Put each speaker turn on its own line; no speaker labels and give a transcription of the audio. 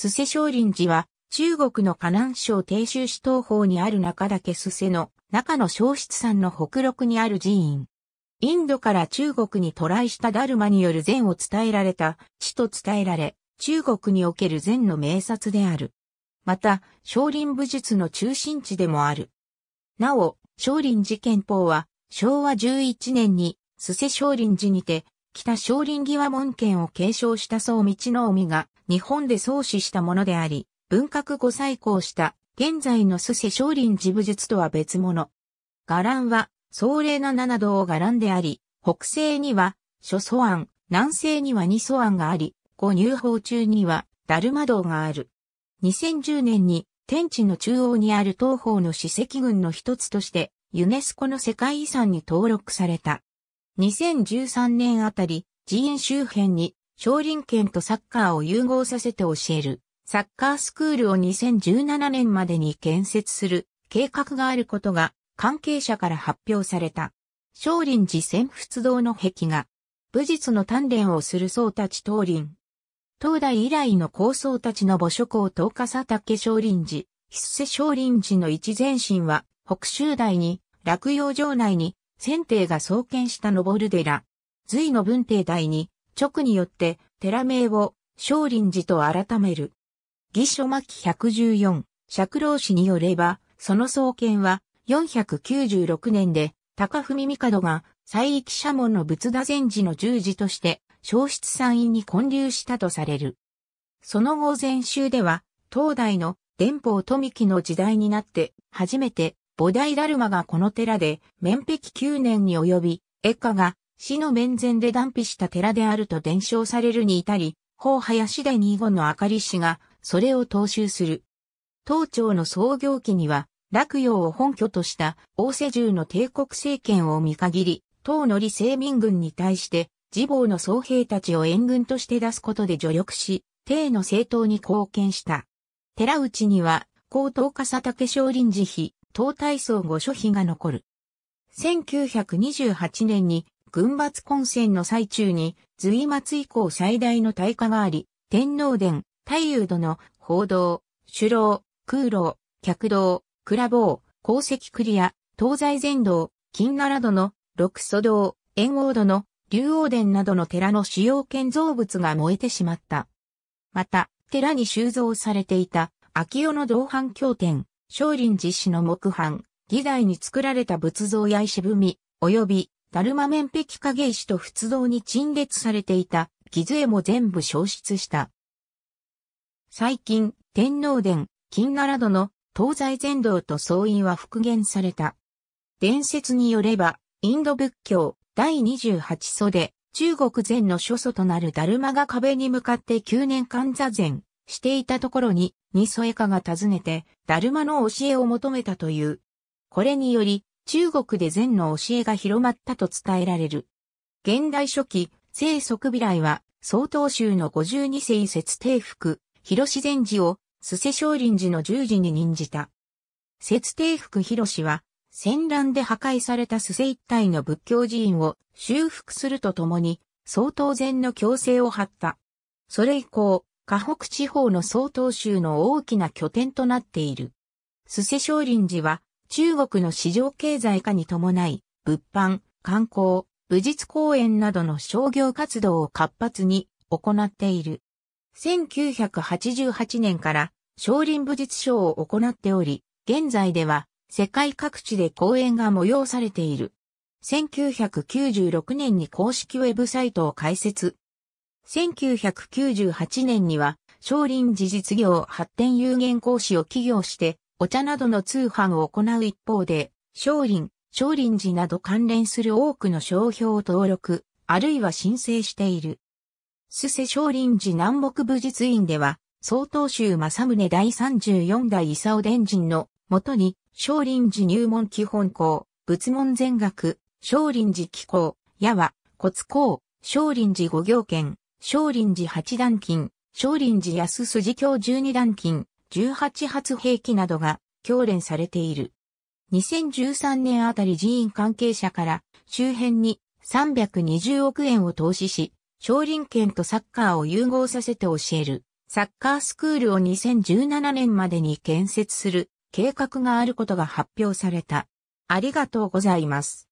須瀬少林寺は、中国の河南省鄭州市東方にある中岳須瀬の中の小室山の北麓にある寺院。インドから中国に渡来したダルマによる禅を伝えられた地と伝えられ、中国における禅の名刹である。また、少林武術の中心地でもある。なお、少林寺憲法は、昭和11年に、須瀬少林寺にて、北少林際門圏を継承した総道の海が、日本で創始したものであり、文革後再興した現在の須世少林寺武術とは別物。伽藍は、壮麗な七道伽藍であり、北西には、諸祖庵、南西には二祖庵があり、五入法中には、ダルマ道がある。2010年に、天地の中央にある東方の史跡群の一つとして、ユネスコの世界遺産に登録された。2013年あたり、寺院周辺に少林拳とサッカーを融合させて教える、サッカースクールを2017年までに建設する計画があることが関係者から発表された。少林寺潜仏堂の壁画。武術の鍛錬をする僧たち東林。東大以来の高僧たちの母諸校東笠竹少林寺、筆瀬少林寺の一前身は、北州大に、落葉城内に、先帝が創建した登る寺。隋の文帝大に、直によって寺名を少林寺と改める。義書巻114、釈老氏によれば、その創建は496年で高文帝が西域社門の仏陀禅寺の十字として消失山院に建立したとされる。その後禅宗では、東大の伝法富木の時代になって初めて菩提ダルマがこの寺で、面壁9年に及び、絵家が死の面前で断否した寺であると伝承されるに至り、法林で二五の明かり師が、それを踏襲する。東朝の創業期には、洛陽を本拠とした大世重の帝国政権を見限り、唐の李政民軍に対して、自暴の僧兵たちを援軍として出すことで助力し、帝の政党に貢献した。寺内には、高等笠竹少林寺碑、唐大僧御所碑が残る。1928年に軍閥混戦の最中に、隋末以降最大の大火があり、天皇殿、太夫殿、報道、首老、空楼、客道、倉坊、鉱石クリア、東西全道、金奈良殿、六祖道、円王殿、竜王殿などの寺の使用建造物が燃えてしまった。また、寺に収蔵されていた、秋代の同伴経典、少林寺氏の木版、議題に作られた仏像や石踏み、及びダルマ面壁影石と仏像に陳列されていた木絵も全部消失した。最近、天皇殿、金奈良殿、東西全道と総院は復元された。伝説によれば、インド仏教第28祖で中国禅の諸祖となるダルマが壁に向かって9年間座禅していたところに、ニソエカが訪ねて、ダルマの教えを求めたという。これにより、中国で禅の教えが広まったと伝えられる。現代初期、聖即未来は、曹洞宗の52世説定福、広禅寺を、須世少林寺の十字に任じた。節帝福広は、戦乱で破壊された須世一帯の仏教寺院を修復するとともに、曹洞禅の強制を張った。それ以降、河北地方の曹洞宗の大きな拠点となっている。須世少林寺は、中国の市場経済化に伴い、物販、観光、武術公園などの商業活動を活発に行っている。1988年から少林武術賞を行っており、現在では世界各地で公演が催されている。1996年に公式ウェブサイトを開設。1998年には少林寺実業発展有限講師を起業してお茶などの通販を行う一方で、商林、商林寺など関連する多くの商標を登録、あるいは申請している。須瀬少林寺南北武術院では、総統州正宗第34代伊佐尾伝人のもとに、少林寺入門基本校、仏門全学、少林寺機構、矢和、骨校、少林寺五行圏、少林寺八段金、少林寺安筋教十二段金、18発兵器などが強練されている。2013年あたり寺院関係者から周辺に320億円を投資し、少林拳とサッカーを融合させて教えるサッカースクールを2017年までに建設する計画があることが発表された。ありがとうございます。